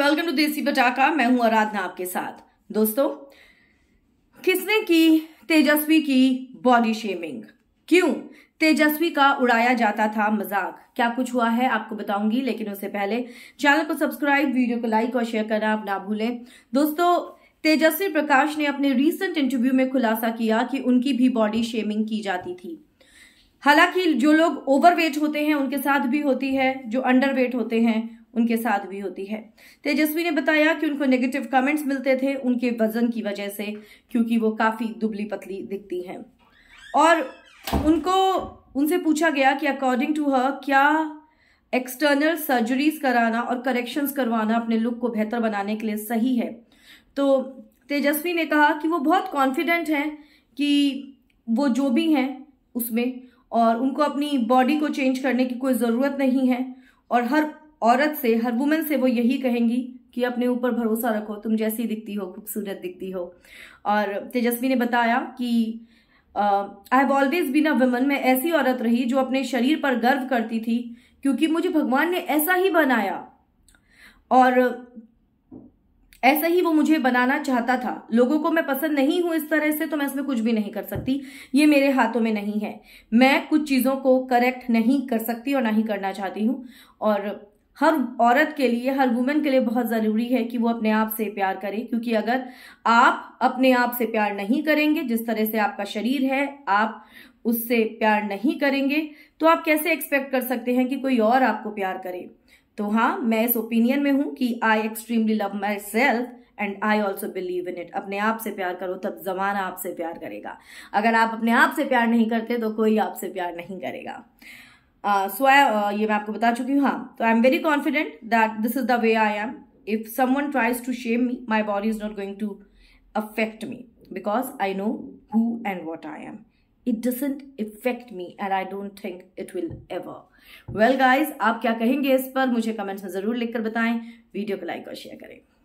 welcome to देसी पटाखा मैं हूं आराधना आपके साथ दोस्तों किसने की तेजस्वी की बॉडी शेमिंग क्यों तेजस्वी का उड़ाया जाता था मजाक क्या कुछ हुआ है आपको बताऊंगी लेकिन उससे पहले चैनल को सब्सक्राइब वीडियो को लाइक और शेयर करना आप ना भूलें दोस्तों तेजस्वी प्रकाश ने अपने रिसेंट इंटरव्यू में खुलासा किया कि उनकी भी बॉडी शेमिंग की जाती थी हालांकि जो लोग ओवरवेट होते हैं उनके साथ भी होती है जो अंडरवेट होते हैं उनके साथ भी होती है तेजस्वी ने बताया कि उनको नेगेटिव कमेंट्स मिलते थे उनके वजन की वजह से क्योंकि वो काफ़ी दुबली पतली दिखती हैं और उनको उनसे पूछा गया कि अकॉर्डिंग टू हर क्या एक्सटर्नल सर्जरीज कराना और करेक्शंस करवाना अपने लुक को बेहतर बनाने के लिए सही है तो तेजस्वी ने कहा कि वो बहुत कॉन्फिडेंट हैं कि वो जो भी हैं उसमें और उनको अपनी बॉडी को चेंज करने की कोई ज़रूरत नहीं है और हर औरत से हर वुमेन से वो यही कहेंगी कि अपने ऊपर भरोसा रखो तुम जैसी दिखती हो खूबसूरत दिखती हो और तेजस्वी ने बताया कि I have always been a woman मैं ऐसी औरत रही जो अपने शरीर पर गर्व करती थी क्योंकि मुझे भगवान ने ऐसा ही बनाया और ऐसा ही वो मुझे बनाना चाहता था लोगों को मैं पसंद नहीं हूं इस तरह से तो मैं इसमें कुछ भी नहीं कर सकती ये मेरे हाथों में नहीं है मैं कुछ चीज़ों को करेक्ट नहीं कर सकती और ना ही करना चाहती हूँ और हर औरत के लिए हर वुमेन के लिए बहुत ज़रूरी है कि वो अपने आप से प्यार करे क्योंकि अगर आप अपने आप से प्यार नहीं करेंगे जिस तरह से आपका शरीर है आप उससे प्यार नहीं करेंगे तो आप कैसे एक्सपेक्ट कर सकते हैं कि कोई और आपको प्यार करे तो हाँ मैं इस ओपिनियन में हूं कि I extremely love myself and I also believe in it अपने आप से प्यार करो तब जमाना आपसे प्यार करेगा अगर आप अपने आप से प्यार नहीं करते तो कोई आपसे प्यार नहीं करेगा सो uh, आई uh, ये मैं आपको बता चुकी हूँ हाँ तो I am very confident that this is the way I am if someone tries to shame me my body is not going to affect me because I know who and what I am it doesn't affect me and I don't think it will ever well guys आप क्या कहेंगे इस पर मुझे comments में ज़रूर लिखकर बताएं वीडियो को लाइक और शेयर करें